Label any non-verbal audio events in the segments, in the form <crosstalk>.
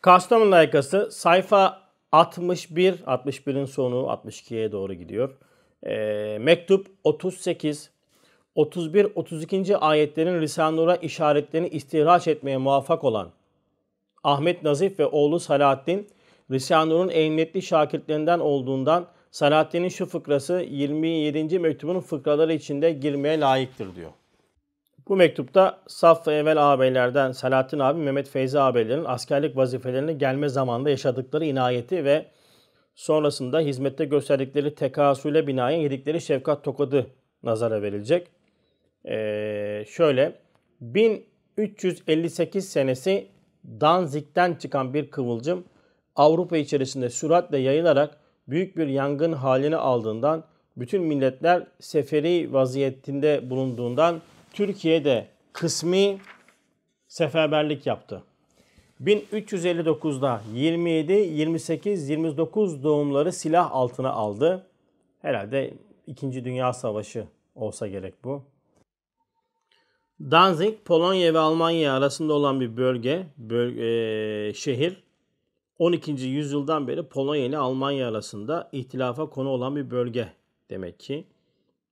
Kastamonu layıkası sayfa 61, 61'in sonu 62'ye doğru gidiyor. E, mektup 38, 31, 32. ayetlerin Risanura işaretlerini istihraç etmeye muvaffak olan Ahmet Nazif ve oğlu Salahattin, Risanur'un emniyetli şakirtlerinden olduğundan Salahattin'in şu fıkrası 27. mektubun fıkraları içinde girmeye layıktır diyor. Bu mektupta saf ve evvel ağabeylerden Selahattin abi, Mehmet Feyzi ağabeylerin askerlik vazifelerine gelme zamanında yaşadıkları inayeti ve sonrasında hizmette gösterdikleri tekasüle binaen yedikleri şefkat tokadı nazara verilecek. Ee, şöyle, 1358 senesi Danzig'den çıkan bir kıvılcım Avrupa içerisinde süratle yayılarak büyük bir yangın halini aldığından bütün milletler seferi vaziyetinde bulunduğundan Türkiye'de kısmi seferberlik yaptı. 1359'da 27, 28, 29 doğumları silah altına aldı. Herhalde 2. Dünya Savaşı olsa gerek bu. Danzig, Polonya ve Almanya arasında olan bir bölge, bölge e, şehir. 12. yüzyıldan beri Polonya ile Almanya arasında ihtilafa konu olan bir bölge demek ki.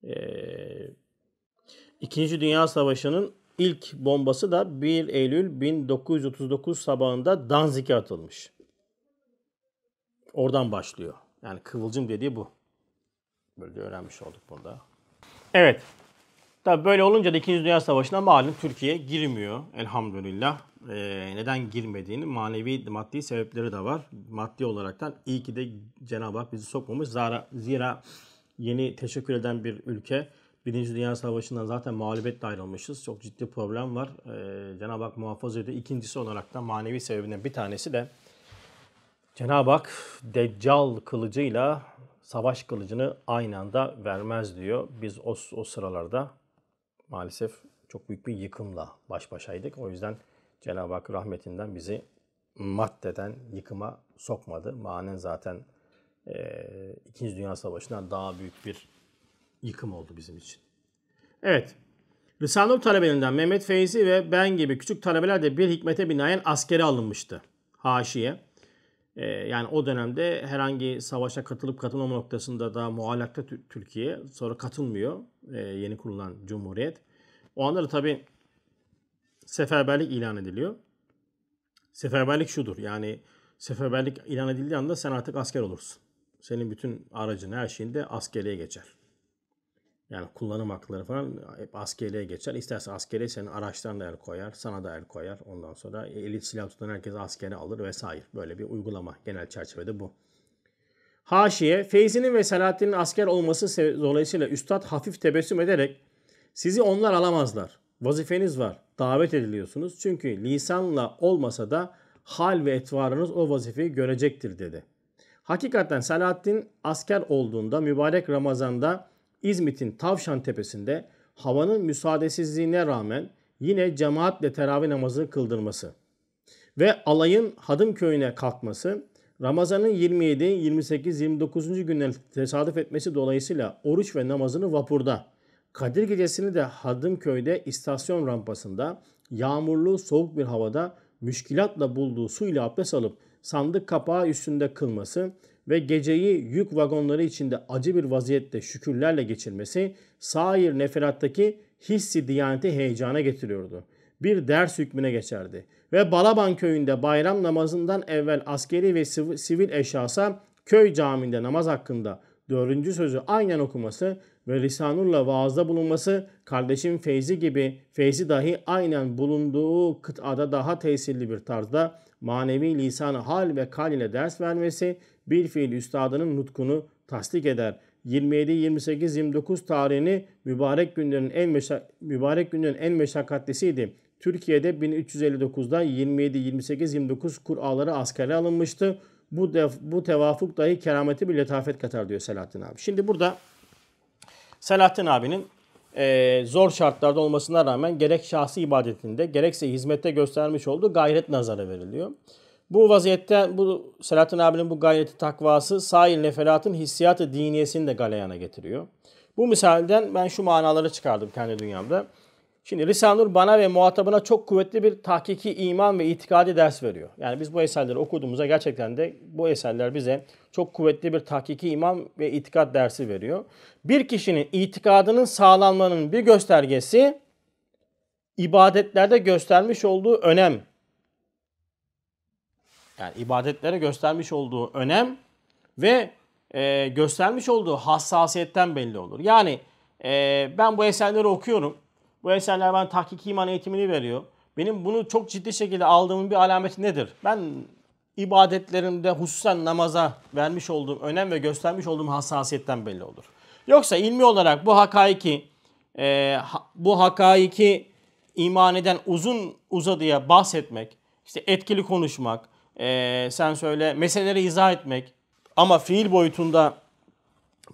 E, İkinci Dünya Savaşı'nın ilk bombası da 1 Eylül 1939 sabahında Danzig'e atılmış. Oradan başlıyor. Yani kıvılcım dediği bu. Böyle de öğrenmiş olduk burada. Evet. Tabii böyle olunca da 2. Dünya Savaşı'na malum Türkiye girmiyor elhamdülillah. Ee, neden girmediğini manevi maddi sebepleri de var. Maddi olaraktan iyi ki de Cenab-ı Hak bizi sokmamış. Zara, zira yeni teşekkür eden bir ülke Birinci Dünya Savaşı'ndan zaten mağlubiyetle ayrılmışız. Çok ciddi problem var. Ee, Cenab-ı Hak muhafaza ediyor. İkincisi olarak da manevi sebebinden bir tanesi de Cenab-ı Hak Deccal kılıcıyla savaş kılıcını aynı anda vermez diyor. Biz o, o sıralarda maalesef çok büyük bir yıkımla baş başaydık. O yüzden Cenab-ı Hak rahmetinden bizi maddeden yıkıma sokmadı. Manen zaten e, İkinci Dünya Savaşı'ndan daha büyük bir yıkım oldu bizim için. Evet. Risale-i talebelerinden Mehmet Feyzi ve ben gibi küçük talebeler de bir hikmete binaen askere alınmıştı. Haşiye. Ee, yani o dönemde herhangi savaşa katılıp katılmama noktasında da muallakta Türkiye. Sonra katılmıyor ee, yeni kurulan Cumhuriyet. O anda da tabii seferberlik ilan ediliyor. Seferberlik şudur yani seferberlik ilan edildiği anda sen artık asker olursun. Senin bütün aracın her şeyin de askeriye geçer. Yani kullanım hakları falan hep askeriye geçer. İsterse askeri senin araçtan da el koyar, sana da el koyar. Ondan sonra elit silah tutan herkes askere alır vesaire. Böyle bir uygulama genel çerçevede bu. Haşiye, Feyzi'nin ve Selahattin'in asker olması dolayısıyla Üstad hafif tebessüm ederek sizi onlar alamazlar. Vazifeniz var. Davet ediliyorsunuz. Çünkü lisanla olmasa da hal ve etvarınız o vazifeyi görecektir dedi. Hakikaten Selahattin asker olduğunda mübarek Ramazan'da İzmit'in Tavşan Tepesi'nde havanın müsaadesizliğine rağmen yine cemaatle teravih namazı kıldırması ve alayın Hadım köyüne kalkması Ramazan'ın 27, 28, 29. günlerine tesadüf etmesi dolayısıyla oruç ve namazını vapurda, Kadir gecesini de Hadımköy'de istasyon rampasında yağmurlu soğuk bir havada müşkilatla bulduğu su ile abdest alıp sandık kapağı üstünde kılması ve geceyi yük vagonları içinde acı bir vaziyette şükürlerle geçirmesi sair neferattaki hissi diyaneti heyecana getiriyordu. Bir ders hükmüne geçerdi. Ve Balaban köyünde bayram namazından evvel askeri ve sivil eşyasa köy caminde namaz hakkında dördüncü sözü aynen okuması ve lisanurla vaazda bulunması kardeşim Feyzi gibi Feyzi dahi aynen bulunduğu kıtada daha tesirli bir tarzda manevi lisanı hal ve kal ile ders vermesi bir fiil üstadının nutkunu tasdik eder. 27, 28, 29 tarihini mübarek günlerin en meşa, mübarek günlerin en meşakkatlisiydi. Türkiye'de 1359'da 27, 28, 29 kuralları askere alınmıştı. Bu, def, bu tevafuk dahi kerameti bir letafet katar diyor Selahattin abi. Şimdi burada Selahattin abinin e, zor şartlarda olmasına rağmen gerek şahsi ibadetinde gerekse hizmette göstermiş olduğu gayret nazara veriliyor. Bu vaziyette bu Selahattin abinin bu gayreti takvası sair neferatın hissiyatı diniyesini de galeyana getiriyor. Bu misalden ben şu manaları çıkardım kendi dünyamda. Şimdi Risanur bana ve muhatabına çok kuvvetli bir tahkiki iman ve itikadi ders veriyor. Yani biz bu eserleri okuduğumuzda gerçekten de bu eserler bize çok kuvvetli bir tahkiki iman ve itikad dersi veriyor. Bir kişinin itikadının sağlanmanın bir göstergesi ibadetlerde göstermiş olduğu önem yani ibadetlere göstermiş olduğu önem ve e, göstermiş olduğu hassasiyetten belli olur. Yani e, ben bu eserleri okuyorum. Bu eserler ben tahkik iman eğitimini veriyor. Benim bunu çok ciddi şekilde aldığımın bir alameti nedir? Ben ibadetlerimde hususen namaza vermiş olduğum önem ve göstermiş olduğum hassasiyetten belli olur. Yoksa ilmi olarak bu hakaiki e, bu hakaiki iman eden uzun uzadıya bahsetmek, işte etkili konuşmak, e, sen söyle meseleleri izah etmek ama fiil boyutunda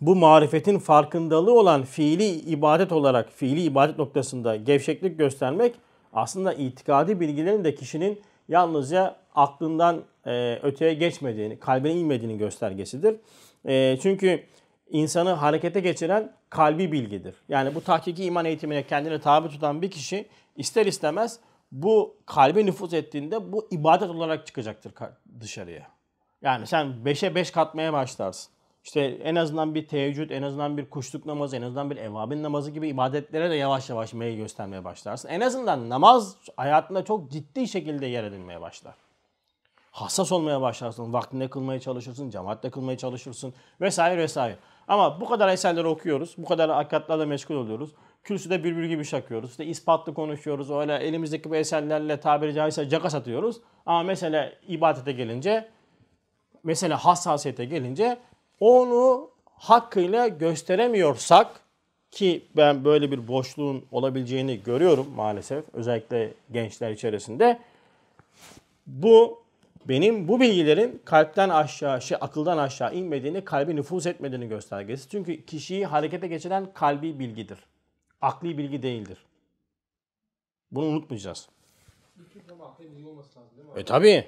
bu marifetin farkındalığı olan fiili ibadet olarak, fiili ibadet noktasında gevşeklik göstermek aslında itikadi bilgilerin de kişinin yalnızca aklından e, öteye geçmediğini, kalbine inmediğini göstergesidir. E, çünkü insanı harekete geçiren kalbi bilgidir. Yani bu tahkiki iman eğitimine kendini tabi tutan bir kişi ister istemez bu kalbe nüfuz ettiğinde bu ibadet olarak çıkacaktır dışarıya. Yani sen 5'e 5 katmaya başlarsın. İşte en azından bir teheccüd, en azından bir kuşluk namazı, en azından bir evabin namazı gibi ibadetlere de yavaş yavaş meyil göstermeye başlarsın. En azından namaz hayatında çok ciddi şekilde yer edinmeye başlar. Hassas olmaya başlarsın, vaktinde kılmaya çalışırsın, cemaatle kılmaya çalışırsın vesaire vesaire. Ama bu kadar eserleri okuyoruz, bu kadar akatlarla meşgul oluyoruz kürsüde bülbül gibi şakıyoruz. İşte ispatlı konuşuyoruz. Öyle elimizdeki bu eserlerle tabiri caizse caka satıyoruz. Ama mesela ibadete gelince, mesela hassasiyete gelince onu hakkıyla gösteremiyorsak ki ben böyle bir boşluğun olabileceğini görüyorum maalesef özellikle gençler içerisinde. Bu benim bu bilgilerin kalpten aşağı, şey, akıldan aşağı inmediğini, kalbi nüfuz etmediğini göstergesi. Çünkü kişiyi harekete geçiren kalbi bilgidir akli bilgi değildir. Bunu unutmayacağız. E tabi.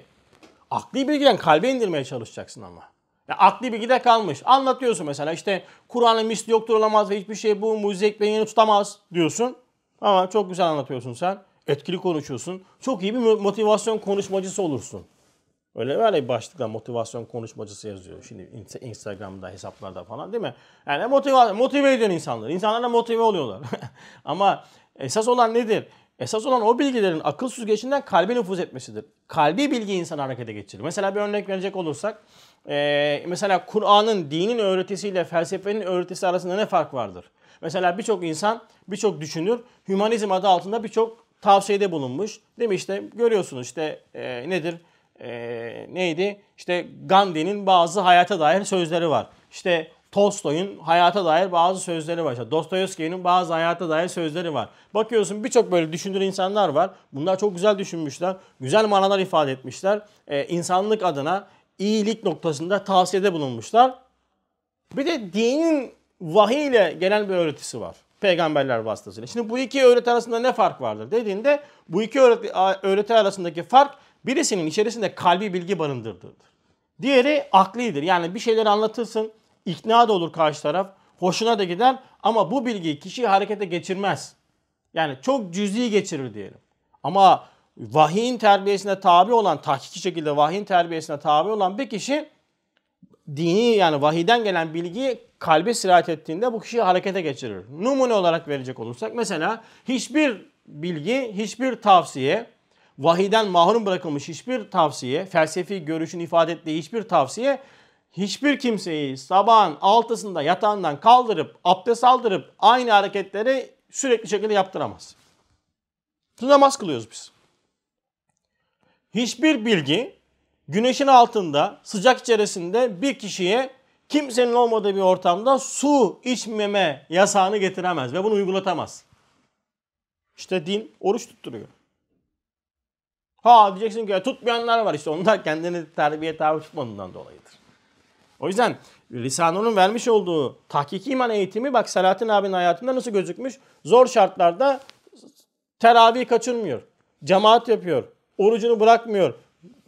Akli bilgiden kalbe indirmeye çalışacaksın ama. Ya akli bilgide kalmış. Anlatıyorsun mesela işte Kur'an'ın misli yoktur olamaz ve hiçbir şey bu mucize beni yeni tutamaz diyorsun. Ama çok güzel anlatıyorsun sen. Etkili konuşuyorsun. Çok iyi bir motivasyon konuşmacısı olursun. Öyle böyle ya başlıkla motivasyon konuşmacısı yazıyor. Şimdi Instagram'da hesaplarda falan değil mi? Yani motive, motive ediyor insanları. İnsanlar da motive oluyorlar. <laughs> Ama esas olan nedir? Esas olan o bilgilerin akıl süzgecinden kalbe nüfuz etmesidir. Kalbi bilgi insanı harekete geçirir. Mesela bir örnek verecek olursak. Ee, mesela Kur'an'ın dinin öğretisiyle felsefenin öğretisi arasında ne fark vardır? Mesela birçok insan, birçok düşünür, hümanizm adı altında birçok tavsiyede bulunmuş. Değil mi işte görüyorsunuz işte e, nedir? e, neydi? İşte Gandhi'nin bazı hayata dair sözleri var. İşte Tolstoy'un hayata dair bazı sözleri var. İşte Dostoyevski'nin bazı hayata dair sözleri var. Bakıyorsun birçok böyle düşünür insanlar var. Bunlar çok güzel düşünmüşler. Güzel manalar ifade etmişler. E, insanlık adına iyilik noktasında tavsiyede bulunmuşlar. Bir de dinin vahiy ile gelen bir öğretisi var. Peygamberler vasıtasıyla. Şimdi bu iki öğreti arasında ne fark vardır dediğinde bu iki öğreti, öğreti arasındaki fark Birisinin içerisinde kalbi bilgi barındırdığıdır. Diğeri aklidir. Yani bir şeyleri anlatırsın, ikna da olur karşı taraf, hoşuna da gider ama bu bilgiyi kişiyi harekete geçirmez. Yani çok cüzi geçirir diyelim. Ama vahiyin terbiyesine tabi olan, tahkiki şekilde vahiyin terbiyesine tabi olan bir kişi dini yani vahiden gelen bilgiyi kalbe sirayet ettiğinde bu kişiyi harekete geçirir. Numune olarak verecek olursak mesela hiçbir bilgi, hiçbir tavsiye, vahiden mahrum bırakılmış hiçbir tavsiye, felsefi görüşün ifade ettiği hiçbir tavsiye hiçbir kimseyi sabahın altısında yatağından kaldırıp abdest aldırıp aynı hareketleri sürekli şekilde yaptıramaz. Şimdi namaz kılıyoruz biz. Hiçbir bilgi güneşin altında sıcak içerisinde bir kişiye kimsenin olmadığı bir ortamda su içmeme yasağını getiremez ve bunu uygulatamaz. İşte din oruç tutturuyor. Ha diyeceksin ki tutmayanlar var işte onlar kendini terbiye tabi tutmadığından dolayıdır. O yüzden Risano'nun vermiş olduğu tahkiki iman eğitimi bak Selahattin abinin hayatında nasıl gözükmüş? Zor şartlarda teravih kaçırmıyor. Cemaat yapıyor. Orucunu bırakmıyor.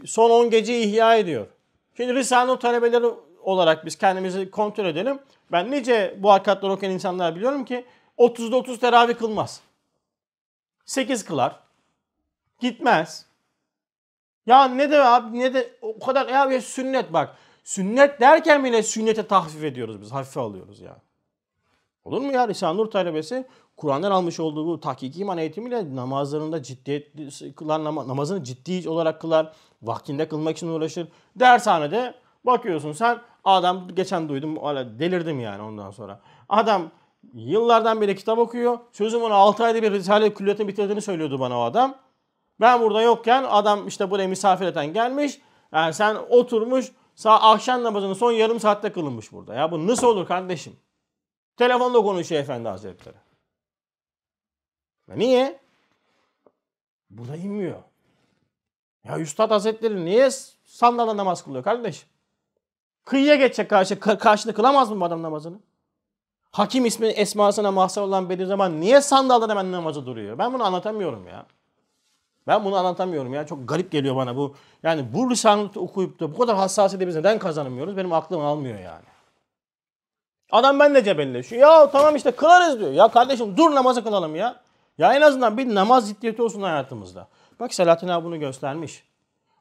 Son 10 gece ihya ediyor. Şimdi risale talebeleri olarak biz kendimizi kontrol edelim. Ben nice bu hakikatleri okuyan insanlar biliyorum ki 30'da 30 teravih kılmaz. 8 kılar. Gitmez. Ya ne de abi ne de o kadar ya, bir sünnet bak. Sünnet derken bile sünnete tahfif ediyoruz biz. Hafife alıyoruz ya Olur mu ya Risale Nur talebesi Kur'an'dan almış olduğu bu tahkiki iman eğitimiyle namazlarında ciddiyet kılan namazını ciddi olarak kılar. Vaktinde kılmak için uğraşır. Dershanede bakıyorsun sen adam geçen duydum delirdim yani ondan sonra. Adam yıllardan beri kitap okuyor. Sözüm ona 6 ayda bir Risale-i bitirdiğini söylüyordu bana o adam. Ben burada yokken adam işte buraya misafir eden gelmiş. Yani sen oturmuş sağ akşam namazının son yarım saatte kılınmış burada. Ya bu nasıl olur kardeşim? Telefonda konuşuyor efendi hazretleri. Ya niye? Burada inmiyor. Ya Üstad Hazretleri niye sandalda namaz kılıyor kardeşim? Kıyıya geçecek karşı, karşını kılamaz mı bu adam namazını? Hakim ismi esmasına mahsur olan Bediüzzaman niye sandalda hemen namazı duruyor? Ben bunu anlatamıyorum ya. Ben bunu anlatamıyorum ya. Çok garip geliyor bana bu. Yani bu Risalet okuyup da bu kadar hassasiyeti biz neden kazanamıyoruz? Benim aklım almıyor yani. Adam ben de benle şu Ya tamam işte kılarız diyor. Ya kardeşim dur namazı kılalım ya. Ya en azından bir namaz ciddiyeti olsun hayatımızda. Bak Selahattin abi bunu göstermiş.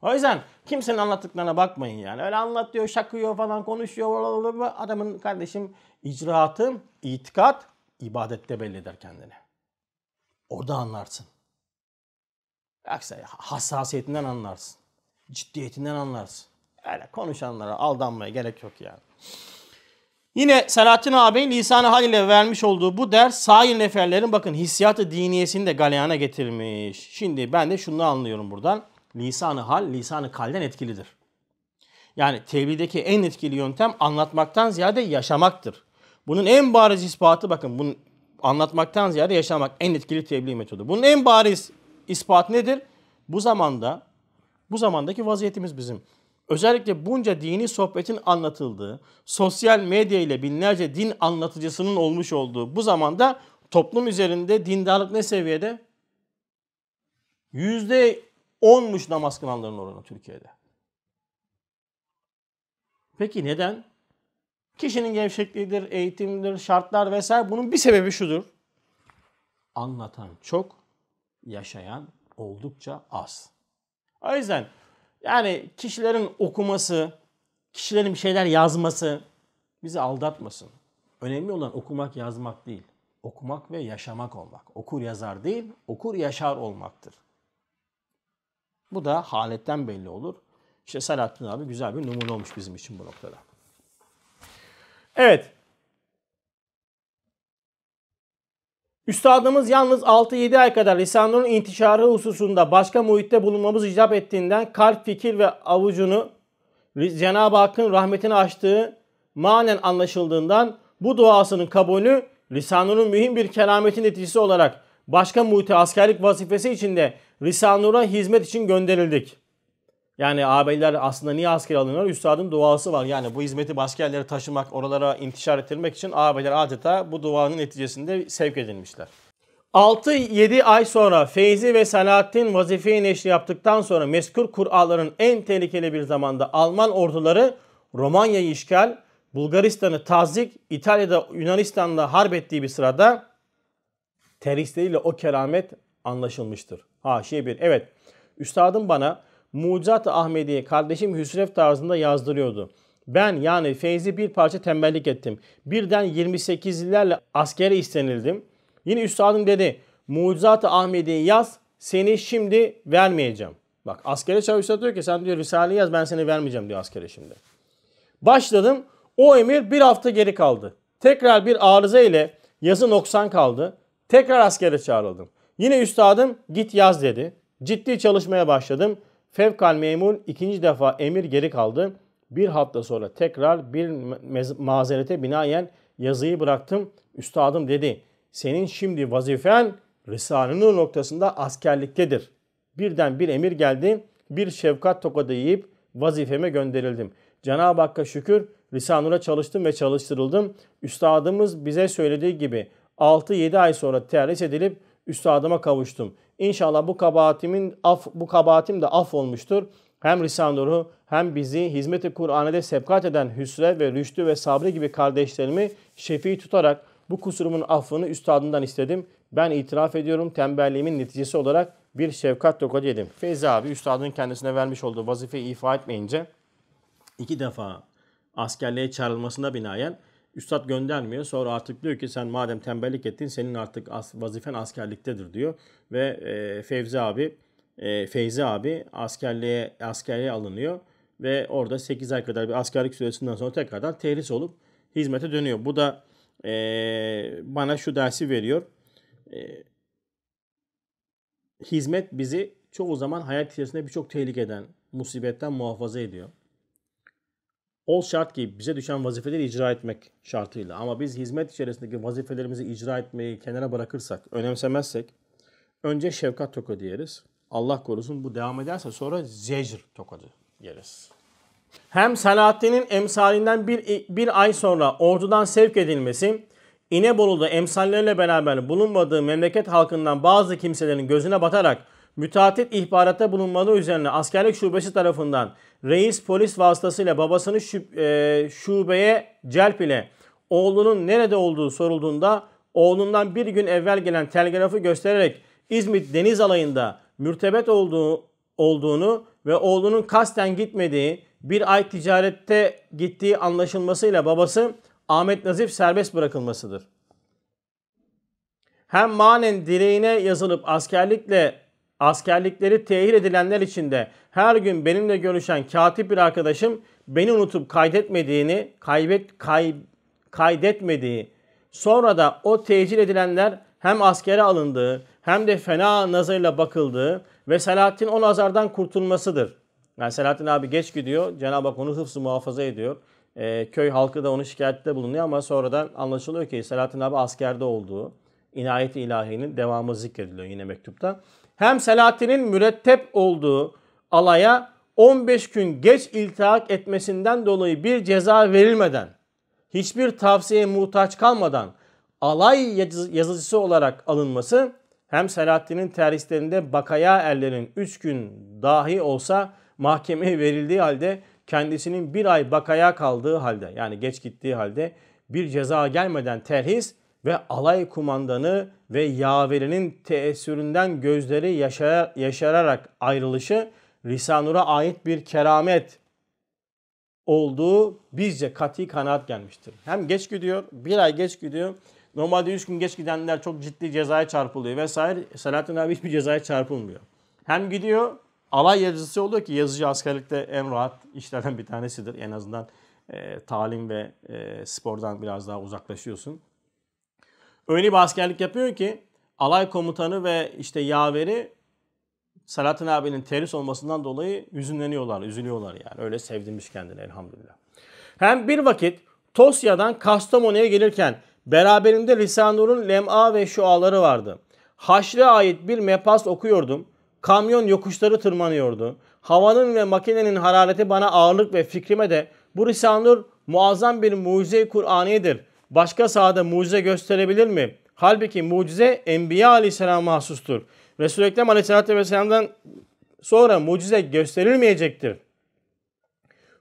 O yüzden kimsenin anlattıklarına bakmayın yani. Öyle anlatıyor, şakıyor falan konuşuyor. Adamın kardeşim icraatı, itikat, ibadette belli eder kendini. Orada anlarsın. Aksine hassasiyetinden anlarsın. Ciddiyetinden anlarsın. Öyle konuşanlara aldanmaya gerek yok yani. Yine Selahattin ağabeyin lisanı hal ile vermiş olduğu bu ders sair neferlerin bakın hissiyatı diniyesini de galeyana getirmiş. Şimdi ben de şunu anlıyorum buradan. Lisanı hal, lisanı kalden etkilidir. Yani tebliğdeki en etkili yöntem anlatmaktan ziyade yaşamaktır. Bunun en bariz ispatı bakın bunu anlatmaktan ziyade yaşamak en etkili tebliğ metodu. Bunun en bariz İspat nedir? Bu zamanda bu zamandaki vaziyetimiz bizim. Özellikle bunca dini sohbetin anlatıldığı, sosyal medya ile binlerce din anlatıcısının olmuş olduğu bu zamanda toplum üzerinde dindarlık ne seviyede? Yüzde onmuş namaz kılanların oranı Türkiye'de. Peki neden? Kişinin gevşekliğidir, eğitimdir, şartlar vesaire. Bunun bir sebebi şudur. Anlatan çok, yaşayan oldukça az. O yüzden yani kişilerin okuması, kişilerin bir şeyler yazması bizi aldatmasın. Önemli olan okumak yazmak değil. Okumak ve yaşamak olmak. Okur yazar değil, okur yaşar olmaktır. Bu da haletten belli olur. İşte Selahattin abi güzel bir numune olmuş bizim için bu noktada. Evet, Üstadımız yalnız 6-7 ay kadar lisanların intişarı hususunda başka muhitte bulunmamız icap ettiğinden kalp, fikir ve avucunu Cenab-ı Hakk'ın rahmetini açtığı manen anlaşıldığından bu duasının kabulü Risanur'un mühim bir kerametin neticesi olarak başka muhite askerlik vazifesi içinde Risanur'a hizmet için gönderildik. Yani ağabeyler aslında niye asker alınıyor? Üstadın duası var. Yani bu hizmeti başka taşımak, oralara intişar ettirmek için ağabeyler adeta bu duanın neticesinde sevk edilmişler. 6-7 ay sonra Feyzi ve Selahattin vazifeyi neşri yaptıktan sonra Meskur kuralların en tehlikeli bir zamanda Alman orduları Romanya'yı işgal, Bulgaristan'ı tazik, İtalya'da Yunanistan'la harp ettiği bir sırada terhistleriyle o keramet anlaşılmıştır. Ha şey bir evet üstadım bana Mucat Ahmedi kardeşim Hüsrev tarzında yazdırıyordu. Ben yani Feyzi bir parça tembellik ettim. Birden 28'lilerle askere istenildim. Yine üstadım dedi mucat Ahmedi yaz seni şimdi vermeyeceğim. Bak askere çavuş diyor ki sen diyor Risale yaz ben seni vermeyeceğim diyor askere şimdi. Başladım o emir bir hafta geri kaldı. Tekrar bir arıza ile yazı noksan kaldı. Tekrar askere çağrıldım. Yine üstadım git yaz dedi. Ciddi çalışmaya başladım. Fevkal memur ikinci defa emir geri kaldı. Bir hafta sonra tekrar bir mazerete binaen yazıyı bıraktım. Üstadım dedi senin şimdi vazifen Risale'nin noktasında askerliktedir. Birden bir emir geldi. Bir şefkat tokadı yiyip vazifeme gönderildim. Cenab-ı Hakk'a şükür Risanur'a çalıştım ve çalıştırıldım. Üstadımız bize söylediği gibi 6-7 ay sonra terhis edilip üstadıma kavuştum. İnşallah bu kabahatimin af, bu kabahatim de af olmuştur. Hem Risanur'u hem bizi hizmeti Kur'an'da sebkat eden Hüsre ve Rüştü ve Sabri gibi kardeşlerimi şefi tutarak bu kusurumun affını üstadından istedim. Ben itiraf ediyorum tembelliğimin neticesi olarak bir şefkat tokadı yedim. Feyzi abi üstadın kendisine vermiş olduğu vazifeyi ifa etmeyince iki defa askerliğe çağrılmasına binaen Üstad göndermiyor. Sonra artık diyor ki sen madem tembellik ettin senin artık as, vazifen askerliktedir diyor. Ve e, Fevzi abi e, Feyzi abi askerliğe askerliğe alınıyor ve orada 8 ay kadar bir askerlik süresinden sonra tekrardan tehlis olup hizmete dönüyor. Bu da e, bana şu dersi veriyor. E, hizmet bizi çoğu zaman hayat içerisinde birçok tehlikeden, musibetten muhafaza ediyor ol şart ki bize düşen vazifeleri icra etmek şartıyla. Ama biz hizmet içerisindeki vazifelerimizi icra etmeyi kenara bırakırsak, önemsemezsek önce şefkat tokadı yeriz. Allah korusun bu devam ederse sonra zecr tokadı yeriz. Hem Selahaddin'in emsalinden bir, bir ay sonra ordudan sevk edilmesi, İnebolu'da emsalleriyle beraber bulunmadığı memleket halkından bazı kimselerin gözüne batarak müteaddit ihbarata bulunmalı üzerine askerlik şubesi tarafından reis polis vasıtasıyla babasını şüp, e, şubeye celp ile oğlunun nerede olduğu sorulduğunda oğlundan bir gün evvel gelen telgrafı göstererek İzmit Deniz Alayı'nda mürtebet olduğu, olduğunu ve oğlunun kasten gitmediği bir ay ticarette gittiği anlaşılmasıyla babası Ahmet Nazif serbest bırakılmasıdır. Hem manen direğine yazılıp askerlikle Askerlikleri tehir edilenler içinde her gün benimle görüşen katip bir arkadaşım beni unutup kaydetmediğini, kaybet, kay, kaydetmediği, sonra da o tecil edilenler hem askere alındığı hem de fena nazarıyla bakıldığı ve Selahattin o nazardan kurtulmasıdır. Yani Selahattin abi geç gidiyor, Cenab-ı Hak onu hıfzı muhafaza ediyor. E, köy halkı da onu şikayette bulunuyor ama sonradan anlaşılıyor ki Selahattin abi askerde olduğu, inayet-i ilahinin devamı zikrediliyor yine mektupta hem Selahattin'in mürettep olduğu alaya 15 gün geç iltihak etmesinden dolayı bir ceza verilmeden, hiçbir tavsiye muhtaç kalmadan alay yazıcısı olarak alınması hem Selahattin'in terhislerinde bakaya erlerin 3 gün dahi olsa mahkemeye verildiği halde kendisinin bir ay bakaya kaldığı halde yani geç gittiği halde bir ceza gelmeden terhis ve alay kumandanı ve yaverinin teessüründen gözleri yaşar, yaşararak ayrılışı Risanur'a ait bir keramet olduğu bizce kati kanaat gelmiştir. Hem geç gidiyor, bir ay geç gidiyor. Normalde 3 gün geç gidenler çok ciddi cezaya çarpılıyor vesaire. Selahattin abi hiçbir cezaya çarpılmıyor. Hem gidiyor, alay yazısı oluyor ki yazıcı askerlikte en rahat işlerden bir tanesidir. En azından e, talim ve e, spordan biraz daha uzaklaşıyorsun. Öyle bir askerlik yapıyor ki alay komutanı ve işte yaveri Selahattin abinin terörist olmasından dolayı hüzünleniyorlar, üzülüyorlar yani. Öyle sevdirmiş kendini elhamdülillah. Hem bir vakit Tosya'dan Kastamonu'ya gelirken beraberinde Risanur'un lem'a ve şuaları vardı. Haşre ait bir mepas okuyordum. Kamyon yokuşları tırmanıyordu. Havanın ve makinenin harareti bana ağırlık ve fikrime de bu Risanur muazzam bir mucize-i Kur'aniyedir başka sahada mucize gösterebilir mi? Halbuki mucize Enbiya Aleyhisselam'a mahsustur. Resul-i Ekrem Aleyhisselatü Vesselam'dan sonra mucize gösterilmeyecektir.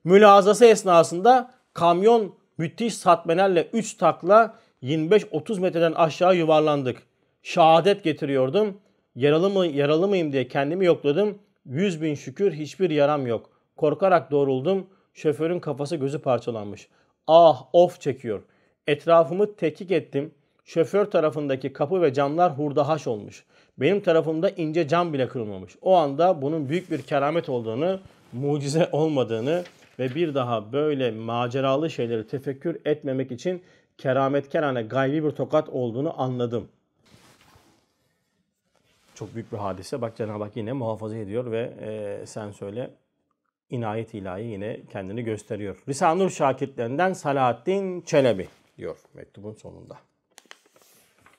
Mülazası esnasında kamyon müthiş satmelerle 3 takla 25-30 metreden aşağı yuvarlandık. Şehadet getiriyordum. Yaralı, mı, yaralı mıyım diye kendimi yokladım. 100 bin şükür hiçbir yaram yok. Korkarak doğruldum. Şoförün kafası gözü parçalanmış. Ah of çekiyor.'' Etrafımı tekik ettim. Şoför tarafındaki kapı ve camlar hurdahaş olmuş. Benim tarafımda ince cam bile kırılmamış. O anda bunun büyük bir keramet olduğunu, mucize <laughs> olmadığını ve bir daha böyle maceralı şeyleri tefekkür etmemek için kerametkerane gaybi bir tokat olduğunu anladım. Çok büyük bir hadise. Bak Cenab-ı Hak yine muhafaza ediyor ve e, sen söyle inayet ilahi yine kendini gösteriyor. Risanur şakirtlerinden Salahaddin Çelebi diyor mektubun sonunda.